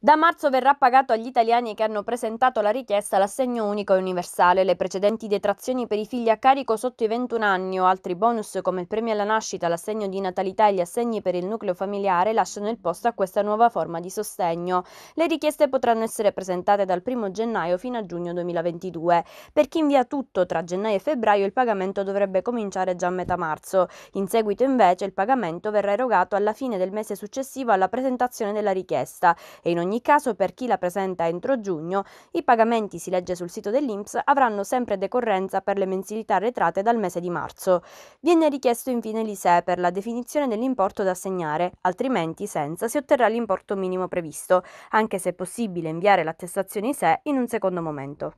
Da marzo verrà pagato agli italiani che hanno presentato la richiesta l'assegno unico e universale, le precedenti detrazioni per i figli a carico sotto i 21 anni o altri bonus come il premio alla nascita, l'assegno di natalità e gli assegni per il nucleo familiare lasciano il posto a questa nuova forma di sostegno. Le richieste potranno essere presentate dal 1 gennaio fino a giugno 2022. Per chi invia tutto tra gennaio e febbraio il pagamento dovrebbe cominciare già a metà marzo. In seguito invece il pagamento verrà erogato alla fine del mese successivo alla presentazione della richiesta e in ogni ogni caso, per chi la presenta entro giugno, i pagamenti, si legge sul sito dell'INPS, avranno sempre decorrenza per le mensilità arretrate dal mese di marzo. Viene richiesto infine l'ISE per la definizione dell'importo da assegnare, altrimenti senza si otterrà l'importo minimo previsto, anche se è possibile inviare l'attestazione ISE in un secondo momento.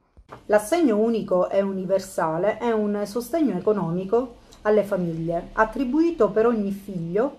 L'assegno unico e universale è un sostegno economico alle famiglie, attribuito per ogni figlio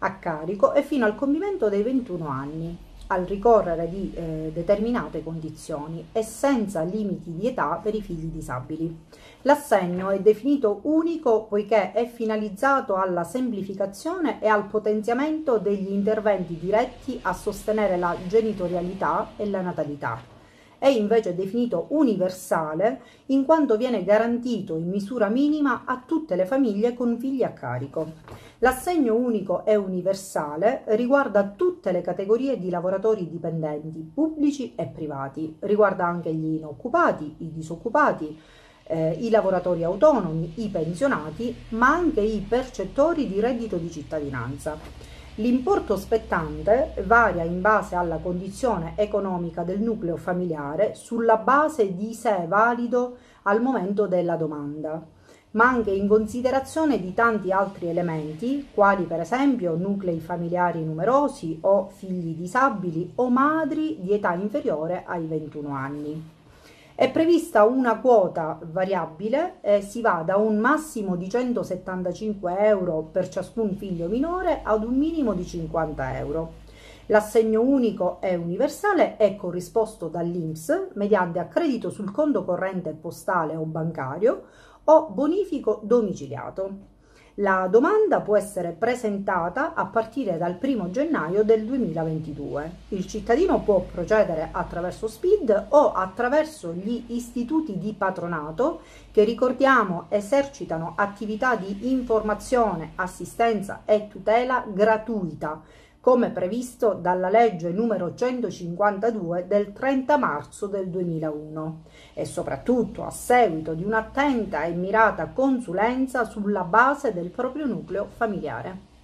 a carico e fino al compimento dei 21 anni al ricorrere di eh, determinate condizioni e senza limiti di età per i figli disabili. L'assegno è definito unico poiché è finalizzato alla semplificazione e al potenziamento degli interventi diretti a sostenere la genitorialità e la natalità. È invece definito universale in quanto viene garantito in misura minima a tutte le famiglie con figli a carico. L'assegno unico e universale riguarda tutti tutte le categorie di lavoratori dipendenti, pubblici e privati. Riguarda anche gli inoccupati, i disoccupati, eh, i lavoratori autonomi, i pensionati, ma anche i percettori di reddito di cittadinanza. L'importo spettante varia in base alla condizione economica del nucleo familiare sulla base di se valido al momento della domanda ma anche in considerazione di tanti altri elementi, quali per esempio nuclei familiari numerosi o figli disabili o madri di età inferiore ai 21 anni. È prevista una quota variabile, eh, si va da un massimo di 175 euro per ciascun figlio minore ad un minimo di 50 euro. L'assegno unico e universale è corrisposto dall'INPS mediante accredito sul conto corrente postale o bancario o bonifico domiciliato. La domanda può essere presentata a partire dal 1 gennaio del 2022. Il cittadino può procedere attraverso SPID o attraverso gli istituti di patronato che ricordiamo esercitano attività di informazione, assistenza e tutela gratuita come previsto dalla legge numero 152 del 30 marzo del 2001 e soprattutto a seguito di un'attenta e mirata consulenza sulla base del proprio nucleo familiare.